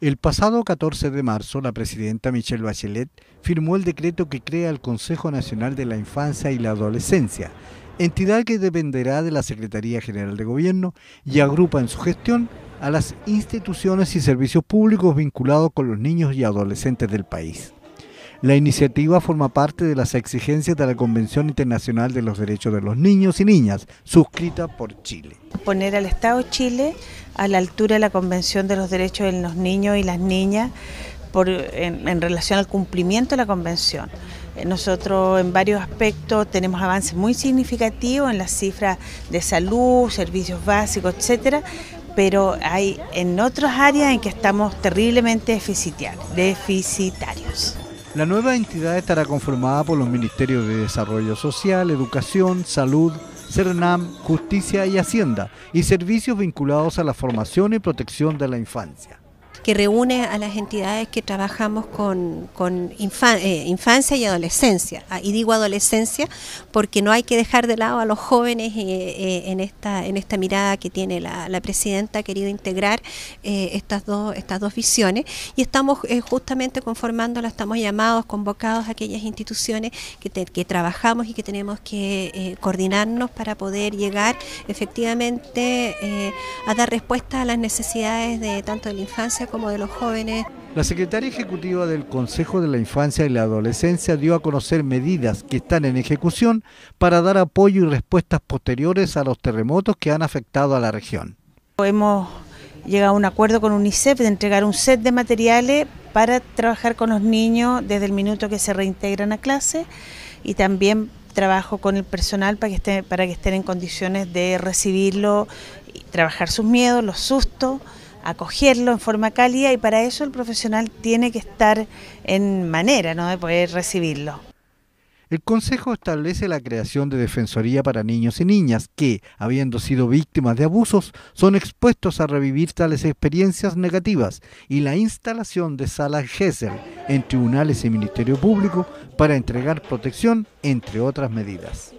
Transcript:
El pasado 14 de marzo, la presidenta Michelle Bachelet firmó el decreto que crea el Consejo Nacional de la Infancia y la Adolescencia, entidad que dependerá de la Secretaría General de Gobierno y agrupa en su gestión a las instituciones y servicios públicos vinculados con los niños y adolescentes del país. La iniciativa forma parte de las exigencias de la Convención Internacional de los Derechos de los Niños y Niñas, suscrita por Chile. Poner al Estado Chile a la altura de la Convención de los Derechos de los Niños y las Niñas por, en, relación al cumplimiento de la Convención. Eh, nosotros en varios aspectos tenemos avances muy significativos en las cifras de salud, servicios básicos, etcétera, pero hay en otras áreas en que estamos terriblemente deficitarios. La nueva entidad estará conformada por los Ministerios de Desarrollo Social, Educación, Salud, CERNAM, Justicia y Hacienda y servicios vinculados a la formación y protección de la infancia que reúne a las entidades que trabajamos con, eh, infancia y adolescencia. Ah, y digo adolescencia porque no hay que dejar de lado a los jóvenes eh, eh, en, esta, en esta mirada que tiene la, presidenta, ha querido integrar estas, dos, estas dos visiones. Y estamos justamente conformándola, estamos llamados, convocados a aquellas instituciones que, que trabajamos y que tenemos que coordinarnos para poder llegar efectivamente a dar respuesta a las necesidades de tanto de la infancia como de los jóvenes. La secretaria ejecutiva del Consejo de la Infancia y la Adolescencia dio a conocer medidas que están en ejecución para dar apoyo y respuestas posteriores a los terremotos que han afectado a la región. Hemos llegado a un acuerdo con UNICEF de entregar un set de materiales para trabajar con los niños desde el minuto que se reintegran a clase y también trabajo con el personal para que estén, para que estén en condiciones de recibirlo, y trabajar sus miedos, los sustos acogerlo en forma cálida y para eso el profesional tiene que estar en manera ¿no? de poder recibirlo. El Consejo establece la creación de Defensoría para Niños y Niñas que, habiendo sido víctimas de abusos, son expuestos a revivir tales experiencias negativas y la instalación de salas GESER en tribunales y Ministerio Público para entregar protección, entre otras medidas.